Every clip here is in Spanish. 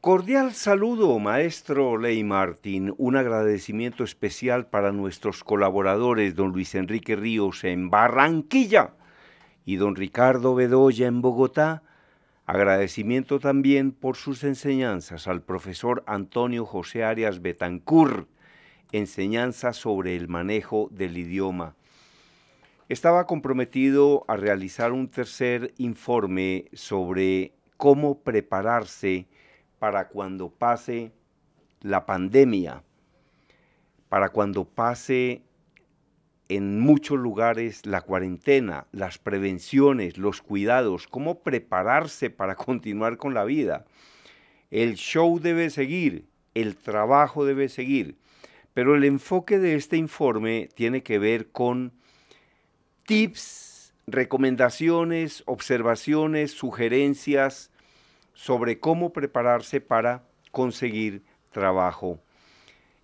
Cordial saludo, maestro Ley Martín. Un agradecimiento especial para nuestros colaboradores, don Luis Enrique Ríos en Barranquilla y don Ricardo Bedoya en Bogotá. Agradecimiento también por sus enseñanzas al profesor Antonio José Arias Betancur, enseñanza sobre el manejo del idioma. Estaba comprometido a realizar un tercer informe sobre cómo prepararse para cuando pase la pandemia, para cuando pase en muchos lugares la cuarentena, las prevenciones, los cuidados, cómo prepararse para continuar con la vida. El show debe seguir, el trabajo debe seguir, pero el enfoque de este informe tiene que ver con tips, recomendaciones, observaciones, sugerencias sobre cómo prepararse para conseguir trabajo.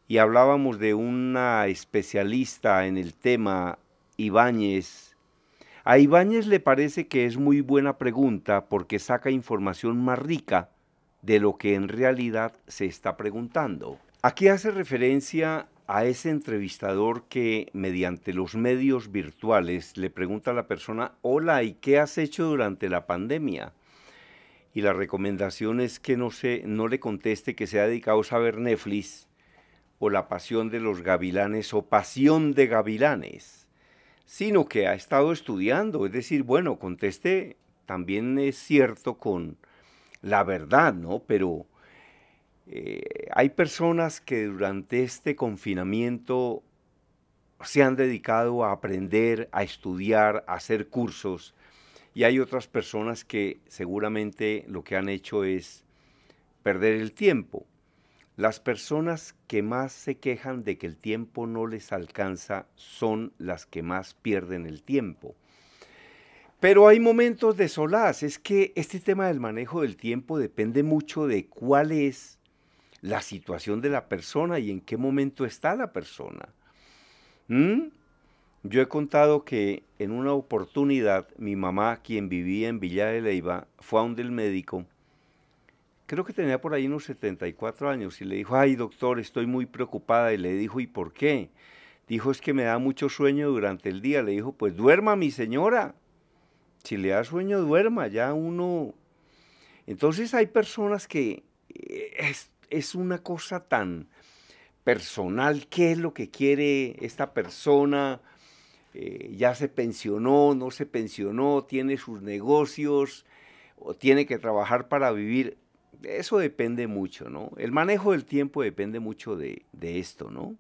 Y hablábamos de una especialista en el tema, Ibáñez. A Ibáñez le parece que es muy buena pregunta porque saca información más rica de lo que en realidad se está preguntando. Aquí hace referencia a ese entrevistador que mediante los medios virtuales le pregunta a la persona, hola, ¿y qué has hecho durante la pandemia? y la recomendación es que no, se, no le conteste que se ha dedicado a ver Netflix o La Pasión de los Gavilanes o Pasión de Gavilanes, sino que ha estado estudiando, es decir, bueno, conteste, también es cierto con la verdad, ¿no? Pero eh, hay personas que durante este confinamiento se han dedicado a aprender, a estudiar, a hacer cursos, y hay otras personas que seguramente lo que han hecho es perder el tiempo. Las personas que más se quejan de que el tiempo no les alcanza son las que más pierden el tiempo. Pero hay momentos de solaz. Es que este tema del manejo del tiempo depende mucho de cuál es la situación de la persona y en qué momento está la persona. ¿Mm? Yo he contado que en una oportunidad mi mamá, quien vivía en Villa de Leiva, fue a un del médico, creo que tenía por ahí unos 74 años, y le dijo, ay doctor, estoy muy preocupada, y le dijo, ¿y por qué? Dijo, es que me da mucho sueño durante el día. Le dijo, pues duerma mi señora. Si le da sueño, duerma, ya uno... Entonces hay personas que eh, es, es una cosa tan personal, qué es lo que quiere esta persona, eh, ya se pensionó, no se pensionó, tiene sus negocios o tiene que trabajar para vivir. Eso depende mucho, ¿no? El manejo del tiempo depende mucho de, de esto, ¿no?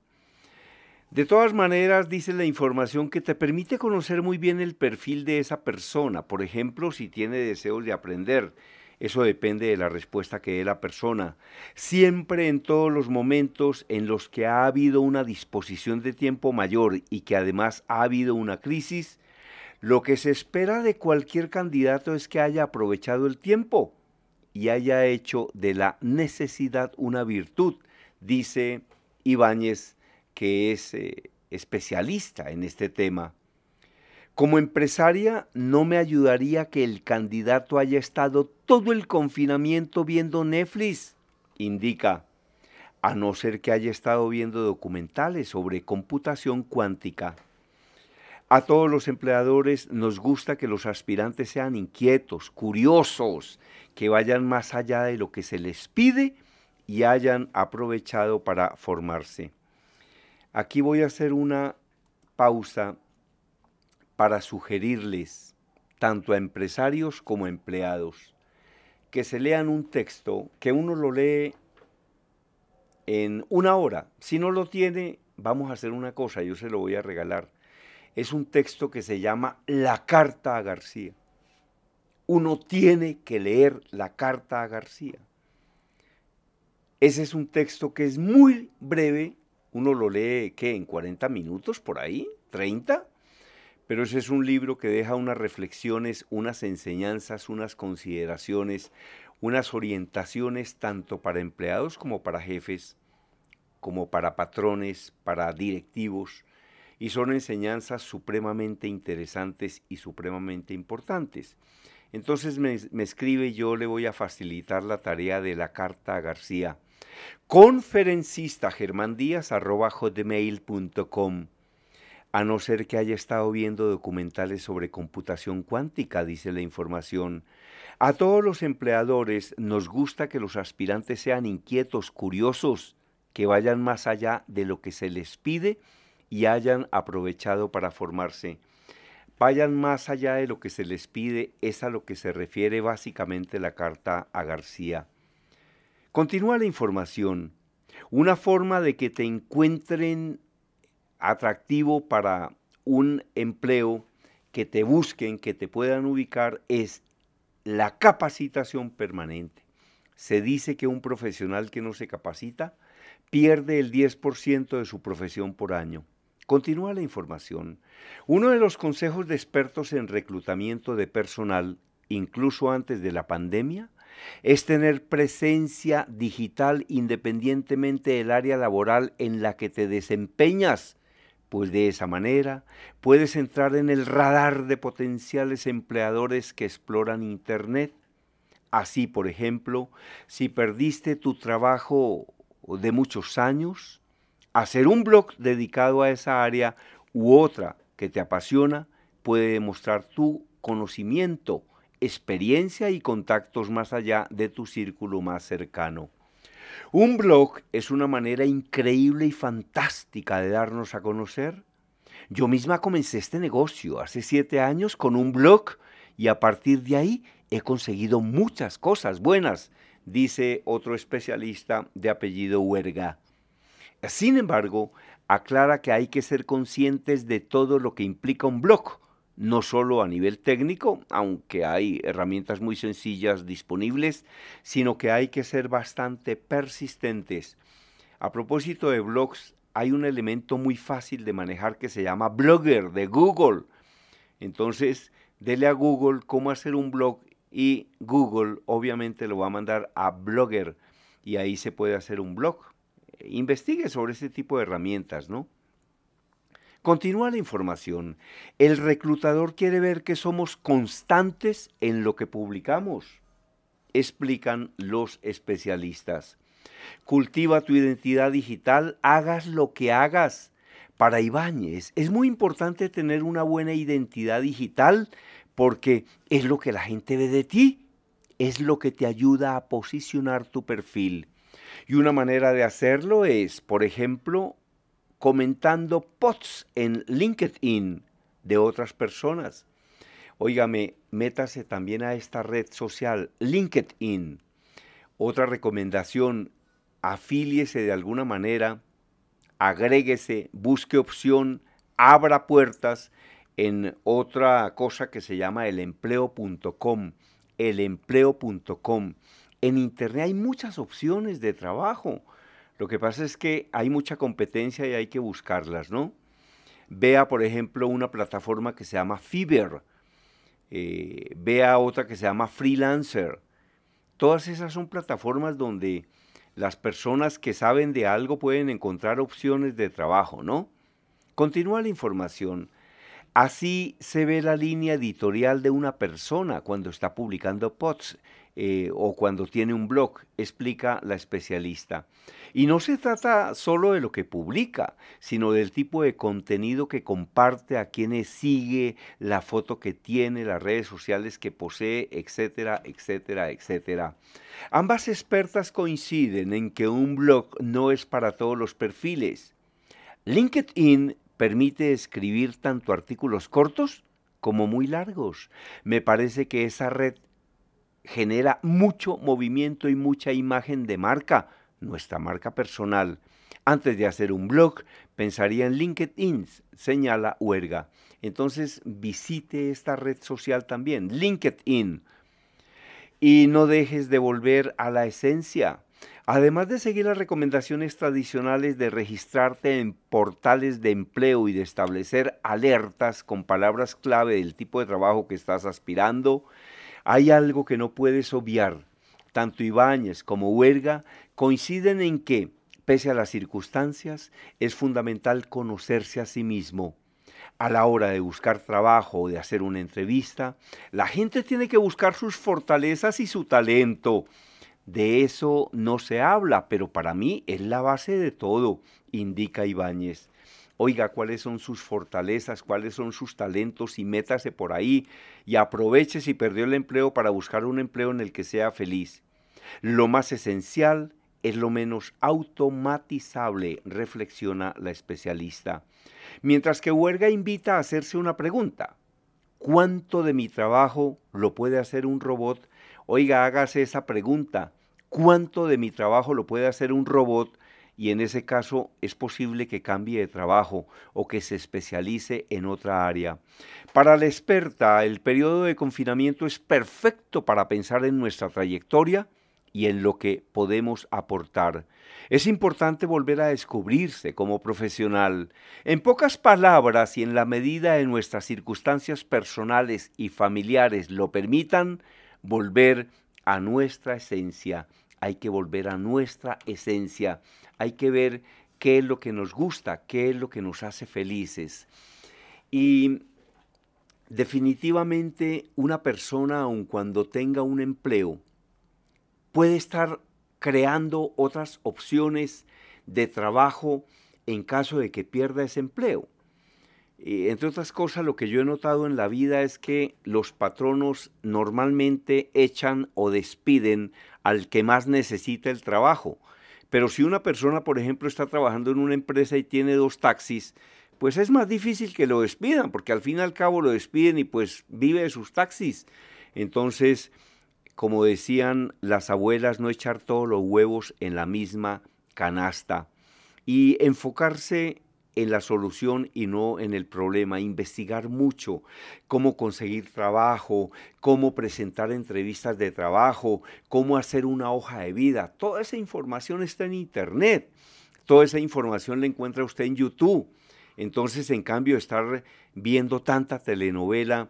De todas maneras, dice la información que te permite conocer muy bien el perfil de esa persona. Por ejemplo, si tiene deseos de aprender, eso depende de la respuesta que dé la persona. Siempre en todos los momentos en los que ha habido una disposición de tiempo mayor y que además ha habido una crisis, lo que se espera de cualquier candidato es que haya aprovechado el tiempo y haya hecho de la necesidad una virtud, dice Ibáñez, que es eh, especialista en este tema. Como empresaria, no me ayudaría que el candidato haya estado todo el confinamiento viendo Netflix, indica, a no ser que haya estado viendo documentales sobre computación cuántica. A todos los empleadores nos gusta que los aspirantes sean inquietos, curiosos, que vayan más allá de lo que se les pide y hayan aprovechado para formarse. Aquí voy a hacer una pausa para sugerirles, tanto a empresarios como a empleados, que se lean un texto que uno lo lee en una hora. Si no lo tiene, vamos a hacer una cosa, yo se lo voy a regalar. Es un texto que se llama La Carta a García. Uno tiene que leer la Carta a García. Ese es un texto que es muy breve. Uno lo lee, ¿qué? ¿En 40 minutos por ahí? ¿30? pero ese es un libro que deja unas reflexiones, unas enseñanzas, unas consideraciones, unas orientaciones tanto para empleados como para jefes, como para patrones, para directivos, y son enseñanzas supremamente interesantes y supremamente importantes. Entonces me, escribe, yo le voy a facilitar la tarea de la carta a García, conferencista Díaz, arroba hotmail.com a no ser que haya estado viendo documentales sobre computación cuántica, dice la información. A todos los empleadores nos gusta que los aspirantes sean inquietos, curiosos, que vayan más allá de lo que se les pide y hayan aprovechado para formarse. Vayan más allá de lo que se les pide es a lo que se refiere básicamente la carta a García. Continúa la información. Una forma de que te encuentren atractivo para un empleo, que te busquen, que te puedan ubicar, es la capacitación permanente. Se dice que un profesional que no se capacita pierde el 10% de su profesión por año. Continúa la información. Uno de los consejos de expertos en reclutamiento de personal, incluso antes de la pandemia, es tener presencia digital independientemente del área laboral en la que te desempeñas pues de esa manera puedes entrar en el radar de potenciales empleadores que exploran Internet. Así, por ejemplo, si perdiste tu trabajo de muchos años, hacer un blog dedicado a esa área u otra que te apasiona puede demostrar tu conocimiento, experiencia y contactos más allá de tu círculo más cercano. Un blog es una manera increíble y fantástica de darnos a conocer. Yo misma comencé este negocio hace siete años con un blog y a partir de ahí he conseguido muchas cosas buenas, dice otro especialista de apellido Huerga. Sin embargo, aclara que hay que ser conscientes de todo lo que implica un blog no solo a nivel técnico, aunque hay herramientas muy sencillas disponibles, sino que hay que ser bastante persistentes. A propósito de blogs, hay un elemento muy fácil de manejar que se llama Blogger de Google. Entonces, dele a Google cómo hacer un blog y Google obviamente lo va a mandar a Blogger y ahí se puede hacer un blog. Investigue sobre este tipo de herramientas, ¿no? Continúa la información. El reclutador quiere ver que somos constantes en lo que publicamos, explican los especialistas. Cultiva tu identidad digital, hagas lo que hagas. Para Ibáñez es muy importante tener una buena identidad digital porque es lo que la gente ve de ti, es lo que te ayuda a posicionar tu perfil. Y una manera de hacerlo es, por ejemplo, comentando POTS en LinkedIn de otras personas. Óigame, métase también a esta red social, LinkedIn. Otra recomendación, afíliese de alguna manera, agréguese, busque opción, abra puertas en otra cosa que se llama elempleo.com, elempleo.com. En internet hay muchas opciones de trabajo lo que pasa es que hay mucha competencia y hay que buscarlas, ¿no? Vea, por ejemplo, una plataforma que se llama Fiverr. Eh, vea otra que se llama Freelancer. Todas esas son plataformas donde las personas que saben de algo pueden encontrar opciones de trabajo, ¿no? Continúa la información. Así se ve la línea editorial de una persona cuando está publicando pods eh, o cuando tiene un blog, explica la especialista. Y no se trata solo de lo que publica, sino del tipo de contenido que comparte, a quienes sigue, la foto que tiene, las redes sociales que posee, etcétera, etcétera, etcétera. Ambas expertas coinciden en que un blog no es para todos los perfiles. LinkedIn permite escribir tanto artículos cortos como muy largos. Me parece que esa red genera mucho movimiento y mucha imagen de marca, nuestra marca personal. Antes de hacer un blog, pensaría en LinkedIn, señala Huerga. Entonces visite esta red social también, LinkedIn. Y no dejes de volver a la esencia. Además de seguir las recomendaciones tradicionales de registrarte en portales de empleo y de establecer alertas con palabras clave del tipo de trabajo que estás aspirando, hay algo que no puedes obviar. Tanto Ibáñez como Huerga coinciden en que, pese a las circunstancias, es fundamental conocerse a sí mismo. A la hora de buscar trabajo o de hacer una entrevista, la gente tiene que buscar sus fortalezas y su talento. De eso no se habla, pero para mí es la base de todo, indica Ibáñez oiga cuáles son sus fortalezas, cuáles son sus talentos y métase por ahí y aproveche si perdió el empleo para buscar un empleo en el que sea feliz. Lo más esencial es lo menos automatizable, reflexiona la especialista. Mientras que Huerga invita a hacerse una pregunta. ¿Cuánto de mi trabajo lo puede hacer un robot? Oiga, hágase esa pregunta. ¿Cuánto de mi trabajo lo puede hacer un robot? y en ese caso es posible que cambie de trabajo o que se especialice en otra área. Para la experta, el periodo de confinamiento es perfecto para pensar en nuestra trayectoria y en lo que podemos aportar. Es importante volver a descubrirse como profesional. En pocas palabras y en la medida de nuestras circunstancias personales y familiares lo permitan, volver a nuestra esencia hay que volver a nuestra esencia, hay que ver qué es lo que nos gusta, qué es lo que nos hace felices. Y definitivamente una persona, aun cuando tenga un empleo, puede estar creando otras opciones de trabajo en caso de que pierda ese empleo entre otras cosas, lo que yo he notado en la vida es que los patronos normalmente echan o despiden al que más necesita el trabajo. Pero si una persona, por ejemplo, está trabajando en una empresa y tiene dos taxis, pues es más difícil que lo despidan, porque al fin y al cabo lo despiden y pues vive de sus taxis. Entonces, como decían las abuelas, no echar todos los huevos en la misma canasta y enfocarse en la solución y no en el problema, investigar mucho cómo conseguir trabajo, cómo presentar entrevistas de trabajo, cómo hacer una hoja de vida. Toda esa información está en Internet, toda esa información la encuentra usted en YouTube. Entonces, en cambio, estar viendo tanta telenovela,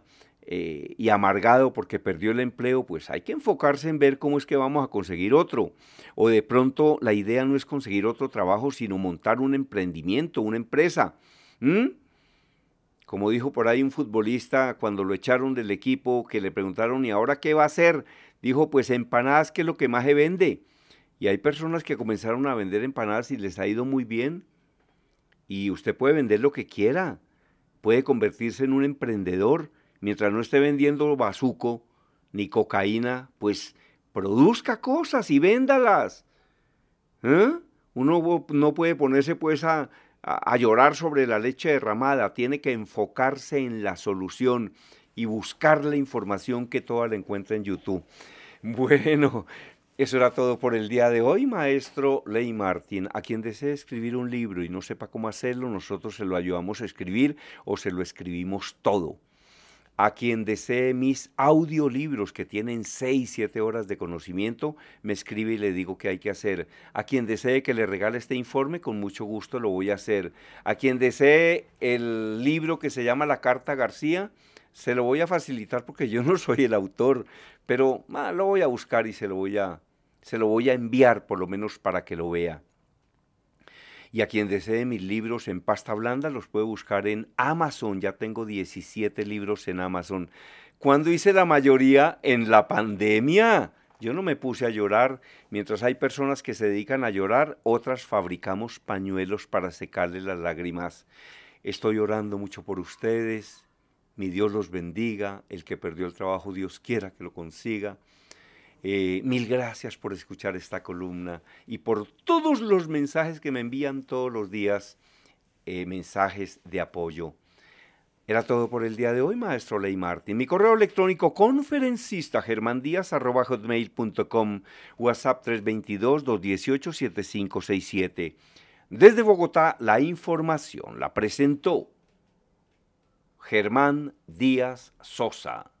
eh, y amargado porque perdió el empleo, pues hay que enfocarse en ver cómo es que vamos a conseguir otro. O de pronto la idea no es conseguir otro trabajo, sino montar un emprendimiento, una empresa. Como dijo por ahí un futbolista cuando lo echaron del equipo, que le preguntaron, ¿y ahora qué va a hacer? Dijo, pues empanadas, que es lo que más se vende. Y hay personas que comenzaron a vender empanadas y les ha ido muy bien. Y usted puede vender lo que quiera, puede convertirse en un emprendedor mientras no esté vendiendo bazuco ni cocaína, pues produzca cosas y véndalas. ¿Eh? Uno no puede ponerse pues a, llorar sobre la leche derramada, tiene que enfocarse en la solución y buscar la información que toda la encuentra en YouTube. Bueno, eso era todo por el día de hoy, maestro Ley Martín. A quien desee escribir un libro y no sepa cómo hacerlo, nosotros se lo ayudamos a escribir o se lo escribimos todo a quien desee mis audiolibros que tienen 6, siete horas de conocimiento, me escribe y le digo qué hay que hacer. A quien desee que le regale este informe, con mucho gusto lo voy a hacer. A quien desee el libro que se llama La Carta García, se lo voy a facilitar porque yo no soy el autor, pero ah, lo voy a buscar y se lo voy a, se lo voy a enviar por lo menos para que lo vea. Y a quien desee mis libros en pasta blanda, los puede buscar en Amazon. Ya tengo 17 libros en Amazon. Cuando hice la mayoría en la pandemia. Yo no me puse a llorar. Mientras hay personas que se dedican a llorar, otras fabricamos pañuelos para secarles las lágrimas. Estoy orando mucho por ustedes. Mi Dios los bendiga. El que perdió el trabajo, Dios quiera que lo consiga. Eh, mil gracias por escuchar esta columna y por todos los mensajes que me envían todos los días, eh, mensajes de apoyo. Era todo por el día de hoy, maestro Ley Martín. Mi correo electrónico conferencista germandías.com, WhatsApp 322-218-7567. Desde Bogotá, la información la presentó Germán Díaz Sosa.